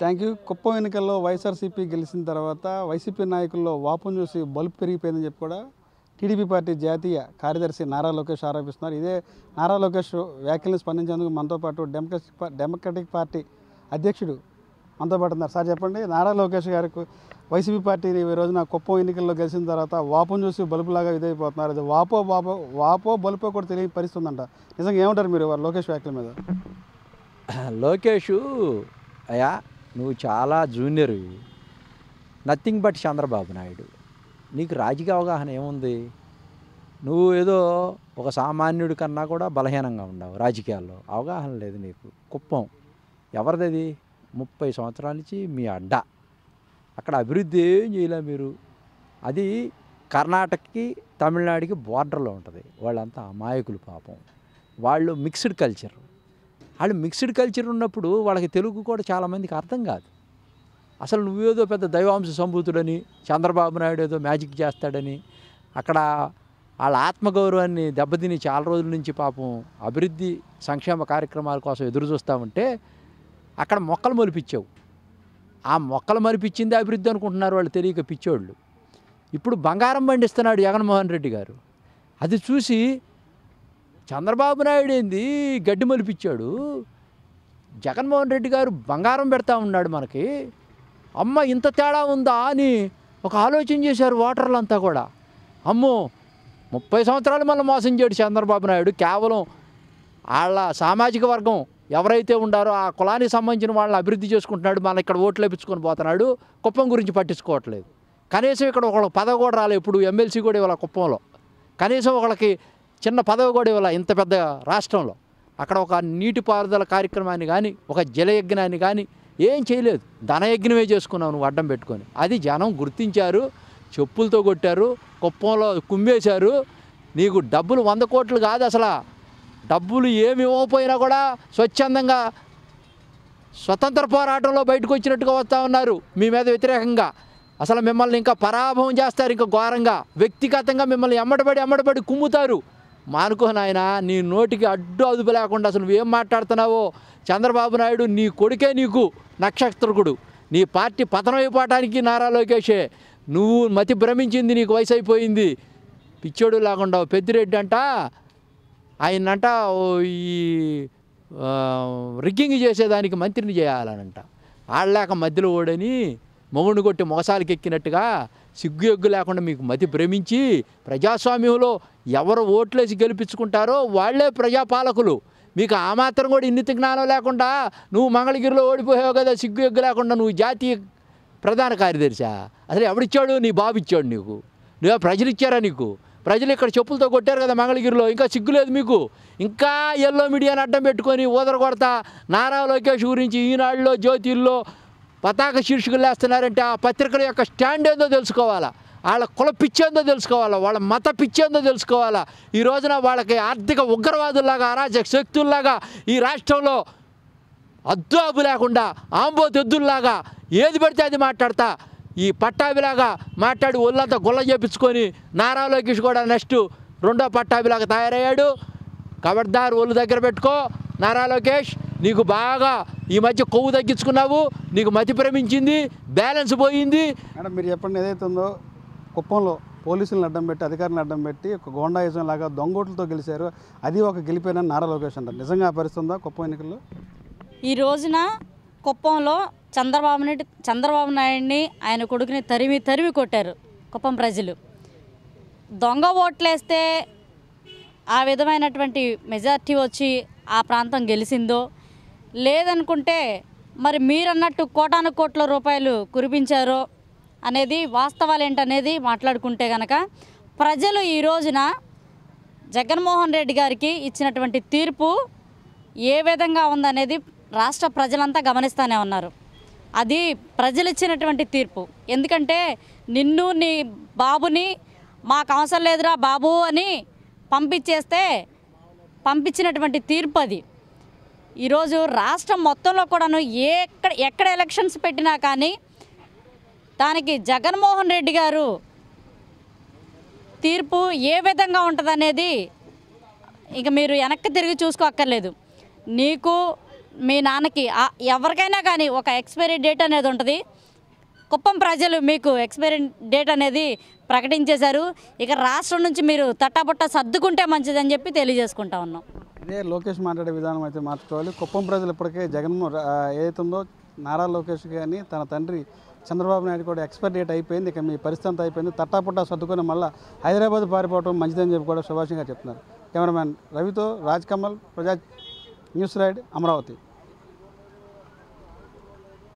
thank you Kuppam ఎన్నికల్లో వైఎస్ఆర్సీపీ గెలిచిన తర్వాత వైసీపీ నాయకుల్లో వాపం చూసి బల్బు పెరిగిపోయిందని చెప్పి కూడా టీడీపీ పార్టీ జాతీయ కార్యదర్శి నారా లోకేష్ ఆరోపిస్తున్నారు ఇదే నారా లోకేష్ వ్యాఖ్యలను స్పందించేందుకు మనతో పాటు డెమోక్రటిక్ డెమోక్రటిక్ పార్టీ అధ్యక్షుడు మనతో పాటు ఉన్నారు సార్ చెప్పండి నారా లోకేష్ గారికి వైసీపీ పార్టీ ఈ రోజున కుప్పం ఎన్నికల్లో గెలిచిన తర్వాత వాపును చూసి బలుపులాగా ఇదైపోతున్నారు అది వాపో వాపో వాపో బలుపో కూడా తెలియని పరిస్థితి అంట నిజంగా ఏమంటారు మీరు లోకేష్ వ్యాఖ్యల మీద లోకేష్ అయా నువ్వు చాలా junior nothing but Chandrababu Naidu నీకు రాజకీయ అవగాహన ఏముంది నువ్వు ఏదో ఒక సామాన్యుడి కన్నా కూడా బలహీనంగా ఉండవు రాజకీయాల్లో అవగాహన లేదు నీకు కుప్పం ఎవరిది ముప్పై సంవత్సరాల నుంచి మీ అడ్డ అక్కడ అభివృద్ధి ఏం చేయలే మీరు అది కర్ణాటకకి తమిళనాడుకి బోర్డర్లో ఉంటుంది వాళ్ళంతా అమాయకులు పాపం వాళ్ళు మిక్స్డ్ కల్చర్ వాళ్ళు మిక్స్డ్ కల్చర్ ఉన్నప్పుడు వాళ్ళకి తెలుగు కూడా చాలామందికి అర్థం కాదు అసలు నువ్వేదో పెద్ద దైవాంశ సంభూతుడని చంద్రబాబు నాయుడు ఏదో మ్యాజిక్ చేస్తాడని అక్కడ వాళ్ళ ఆత్మగౌరవాన్ని దెబ్బతిని చాలా రోజుల నుంచి పాపం అభివృద్ధి సంక్షేమ కార్యక్రమాల కోసం ఎదురు చూస్తామంటే అక్కడ మొక్కలు మొలిపించావు ఆ మొక్కలు మరిపించింది అభివృద్ధి అనుకుంటున్నారు వాళ్ళు తెలియక పిచ్చోళ్ళు ఇప్పుడు బంగారం పండిస్తున్నాడు జగన్మోహన్ రెడ్డి గారు అది చూసి చంద్రబాబు నాయుడు ఏంది గడ్డి మలిపించాడు జగన్మోహన్ రెడ్డి గారు బంగారం పెడతా ఉన్నాడు మనకి అమ్మ ఇంత తేడా ఉందా అని ఒక ఆలోచన చేశారు ఓటర్లు అంతా కూడా అమ్మో ముప్పై సంవత్సరాలు మనం మోసం చేయడు చంద్రబాబు నాయుడు కేవలం వాళ్ళ సామాజిక వర్గం ఎవరైతే ఉండారో ఆ కులానికి సంబంధించిన వాళ్ళని అభివృద్ధి చేసుకుంటున్నాడు మన ఇక్కడ ఓట్లు లభించుకొని పోతున్నాడు కుప్పం గురించి పట్టించుకోవట్లేదు కనీసం ఇక్కడ ఒక పదవి కూడా రాలేదు ఇప్పుడు ఎమ్మెల్సీ కూడా ఇవాళ కుప్పంలో కనీసం ఒకళ్ళకి చిన్న పదవి కూడా ఇవ్వాలి ఇంత పెద్ద రాష్ట్రంలో అక్కడ ఒక నీటిపారుదల కార్యక్రమాన్ని కానీ ఒక జలయజ్ఞాన్ని కానీ ఏం చేయలేదు ధనయజ్ఞమే చేసుకున్నావు నువ్వు అడ్డం పెట్టుకొని అది జనం గుర్తించారు చెప్పులతో కొట్టారు కుప్పంలో కుమ్మేశారు నీకు డబ్బులు వంద కోట్లు కాదు అసలు డబ్బులు ఏమి ఇవ్వకపోయినా కూడా స్వచ్ఛందంగా స్వతంత్ర పోరాటంలో బయటకు వచ్చినట్టుగా వస్తూ ఉన్నారు మీ మీద వ్యతిరేకంగా అసలు మిమ్మల్ని ఇంకా పరాభవం చేస్తారు ఇంకా ఘోరంగా వ్యక్తిగతంగా మిమ్మల్ని ఎమ్మటబడి ఎమ్మటబడి కుమ్ముతారు మానుకో నాయన నీ నోటికి అడ్డు అదుపు లేకుండా అసలు నువ్వేం మాట్లాడుతున్నావో చంద్రబాబు నాయుడు నీ కొడుకే నీకు నక్షత్రకుడు నీ పార్టీ పతనం అయిపోవటానికి నారా లోకేషే నువ్వు మతి భ్రమించింది నీకు వయసు అయిపోయింది పిచ్చోడు లేకుండా పెద్దిరెడ్డి అంట అంట ఈ రిగ్గింగ్ చేసేదానికి మంత్రిని చేయాలనంట ఆడలేక మధ్యలో ఓడని మొగుడు కొట్టి మోసాలకి ఎక్కినట్టుగా సిగ్గు ఎగ్గు లేకుండా మీకు మతి భ్రమించి ప్రజాస్వామ్యంలో ఎవరు ఓట్లేసి గెలిపించుకుంటారో వాళ్లే ప్రజాపాలకులు మీకు ఆ మాత్రం కూడా ఇన్ని జ్ఞానం లేకుండా నువ్వు మంగళగిరిలో ఓడిపోయావు కదా సిగ్గు ఎగ్గు లేకుండా నువ్వు జాతీయ ప్రధాన కార్యదర్శా అసలు ఎవడిచ్చాడు నీ బాబు ఇచ్చాడు నీకు నువ్వు ప్రజలు ఇచ్చారా నీకు ప్రజలు ఇక్కడ చెప్పులతో కొట్టారు కదా మంగళగిరిలో ఇంకా సిగ్గులేదు మీకు ఇంకా ఎల్లో మీడియాని అడ్డం పెట్టుకొని ఊదర కొడతా నారా లోకేష్ గురించి ఈనాడులో జ్యోతిల్లో పతాక శీర్షికలు వేస్తున్నారంటే ఆ పత్రికల యొక్క స్టాండ్ ఏందో తెలుసుకోవాలా వాళ్ళ కుల పిచ్చేందో తెలుసుకోవాలా వాళ్ళ మత పిచ్చేందో తెలుసుకోవాలా ఈ రోజున వాళ్ళకి ఆర్థిక ఉగ్రవాదుల్లాగా అరాచక శక్తుల్లాగా ఈ రాష్ట్రంలో అద్దాబు లేకుండా ఆంబో తెద్దుల్లాగా ఏది పడితే అది మాట్లాడతా ఈ పట్టాభిలాగా మాట్లాడి ఒళ్ళంతా గుల్ల చేపించుకొని నారా లోకేష్ కూడా నెక్స్ట్ రెండో పట్టాభిలాగా తయారయ్యాడు కబడ్దారు ఒళ్ళు దగ్గర పెట్టుకో నారా లోకేష్ నీకు బాగా ఈ మధ్య కొవ్వు తగ్గించుకున్నావు నీకు మతి భ్రమించింది బ్యాలెన్స్ పోయింది మేడం మీరు చెప్పండి ఏదైతే ఉందో కుప్పంలో పోలీసులను అడ్డం పెట్టి అధికారులను అడ్డం పెట్టి ఒక గోండాయిజం లాగా దొంగోట్లతో గెలిచారు అది ఒక గెలిపోయిన నారా లోకేష్ అంటారు నిజంగా పరిస్థితుందా కుప్పం ఎన్నికల్లో ఈ రోజున కుప్పంలో చంద్రబాబు నాయుడు చంద్రబాబు నాయుడిని ఆయన కొడుకుని తరిమి తరిమి కొట్టారు కుప్పం ప్రజలు దొంగ ఓట్లేస్తే ఆ విధమైనటువంటి మెజార్టీ వచ్చి ఆ ప్రాంతం గెలిచిందో లేదనుకుంటే మరి మీరన్నట్టు కోటాను కోట్ల రూపాయలు కురిపించారు అనేది వాస్తవాలు ఏంటనేది మాట్లాడుకుంటే కనుక ప్రజలు ఈ రోజున జగన్మోహన్ రెడ్డి గారికి ఇచ్చినటువంటి తీర్పు ఏ విధంగా ఉందనేది రాష్ట్ర ప్రజలంతా గమనిస్తూనే ఉన్నారు అది ప్రజలు ఇచ్చినటువంటి తీర్పు ఎందుకంటే నిన్ను నీ బాబుని మాకు అవసరం లేదురా బాబు అని పంపించేస్తే పంపించినటువంటి తీర్పు అది ఈరోజు రాష్ట్రం మొత్తంలో కూడాను ఏ ఎక్కడ ఎక్కడ ఎలక్షన్స్ పెట్టినా కానీ దానికి జగన్మోహన్ రెడ్డి గారు తీర్పు ఏ విధంగా ఉంటుందనేది ఇక మీరు వెనక్కి తిరిగి చూసుకోక్కర్లేదు నీకు మీ నాన్నకి ఎవరికైనా కానీ ఒక ఎక్స్పైరీ డేట్ అనేది ఉంటుంది కుప్పం ప్రజలు మీకు ఎక్స్పైరీ డేట్ అనేది ప్రకటించేశారు ఇక రాష్ట్రం నుంచి మీరు తట్టాబుట్ట సర్దుకుంటే మంచిదని చెప్పి తెలియజేసుకుంటా ఉన్నాం ఏ లోకేష్ మాట్లాడే విధానం అయితే మార్చుకోవాలి కుప్పం ప్రజలు ఇప్పటికే జగన్మోహన్ ఏదైతే ఉందో నారా లోకేష్ కానీ తన తండ్రి చంద్రబాబు నాయుడు కూడా ఎక్స్పైర్ డేట్ అయిపోయింది ఇక మీ పరిస్థితి అంతా అయిపోయింది తట్టాపుట్టా సర్దుకొని మళ్ళీ హైదరాబాద్ పారిపోవడం మంచిదని చెప్పి కూడా శుభాషంగా చెప్తున్నారు కెమెరామ్యాన్ రవితో రాజ్ కమల్ ప్రజా న్యూస్ రైడ్ అమరావతి